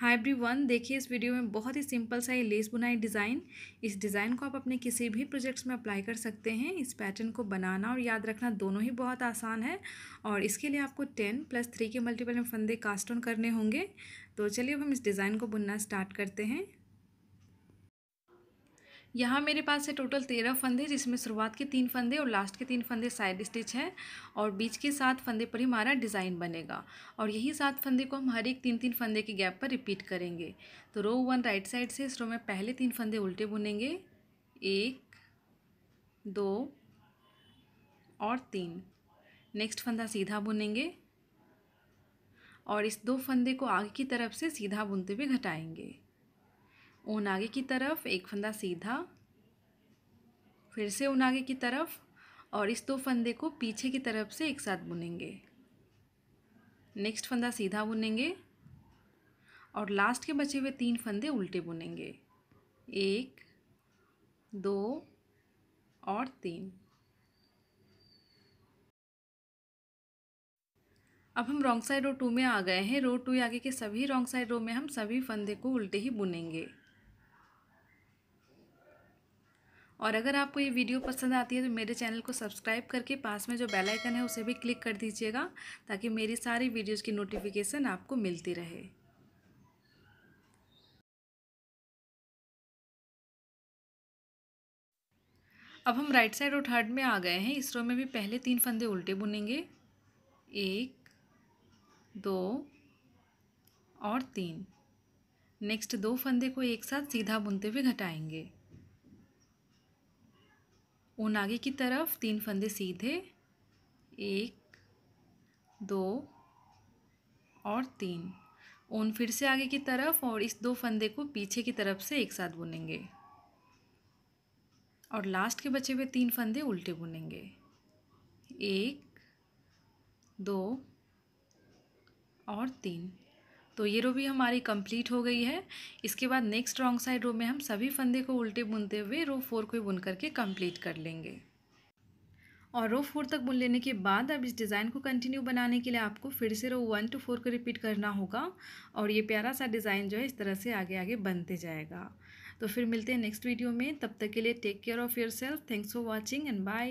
high every one देखिए इस video में बहुत ही सिंपल सा ये लेस बुनाई डिज़ाइन इस डिज़ाइन को आप अपने किसी भी प्रोजेक्ट्स में अप्लाई कर सकते हैं इस पैटर्न को बनाना और याद रखना दोनों ही बहुत आसान है और इसके लिए आपको टेन प्लस थ्री के मल्टीपल में फंदे कास्ट ऑन करने होंगे तो चलिए अब हम इस डिज़ाइन को बुनना स्टार्ट करते हैं यहाँ मेरे पास है टोटल तेरह फंदे जिसमें शुरुआत के तीन फंदे और लास्ट के तीन फंदे साइड स्टिच हैं और बीच के सात फंदे पर ही हमारा डिज़ाइन बनेगा और यही सात फंदे को हम हर एक तीन तीन फंदे के गैप पर रिपीट करेंगे तो रो वन राइट साइड से इस रो में पहले तीन फंदे उल्टे बुनेंगे एक दो और तीन नेक्स्ट फंदा सीधा बुनेंगे और इस दो फंदे को आगे की तरफ से सीधा बुनते हुए घटाएंगे ऊन आगे की तरफ एक फंदा सीधा फिर से ऊन आगे की तरफ और इस दो फंदे को पीछे की तरफ से एक साथ बुनेंगे नेक्स्ट फंदा सीधा बुनेंगे और लास्ट के बचे हुए तीन फंदे उल्टे बुनेंगे एक दो और तीन अब हम रॉन्ग साइड रो टू में आ गए हैं रो टू आगे के सभी रॉन्ग साइड रो में हम सभी फंदे को उल्टे ही बुनेंगे और अगर आपको ये वीडियो पसंद आती है तो मेरे चैनल को सब्सक्राइब करके पास में जो बेल आइकन है उसे भी क्लिक कर दीजिएगा ताकि मेरी सारी वीडियोज़ की नोटिफिकेशन आपको मिलती रहे अब हम राइट साइड और थर्ड में आ गए हैं इस रो में भी पहले तीन फंदे उल्टे बुनेंगे एक दो और तीन नेक्स्ट दो फंदे को एक साथ सीधा बुनते हुए घटाएंगे ऊन आगे की तरफ तीन फंदे सीधे एक दो और तीन ऊन फिर से आगे की तरफ और इस दो फंदे को पीछे की तरफ से एक साथ बुनेंगे और लास्ट के बचे हुए तीन फंदे उल्टे बुनेंगे एक दो और तीन तो ये रो भी हमारी कंप्लीट हो गई है इसके बाद नेक्स्ट रॉन्ग साइड रो में हम सभी फंदे को उल्टे बुनते हुए रो फोर को बुन करके कंप्लीट कर लेंगे और रो फोर तक बुन लेने के बाद अब इस डिज़ाइन को कंटिन्यू बनाने के लिए आपको फिर से रो वन टू फोर को रिपीट करना होगा और ये प्यारा सा डिज़ाइन जो है इस तरह से आगे आगे बनते जाएगा तो फिर मिलते हैं नेक्स्ट वीडियो में तब तक के लिए take care of yourself thanks for watching and bye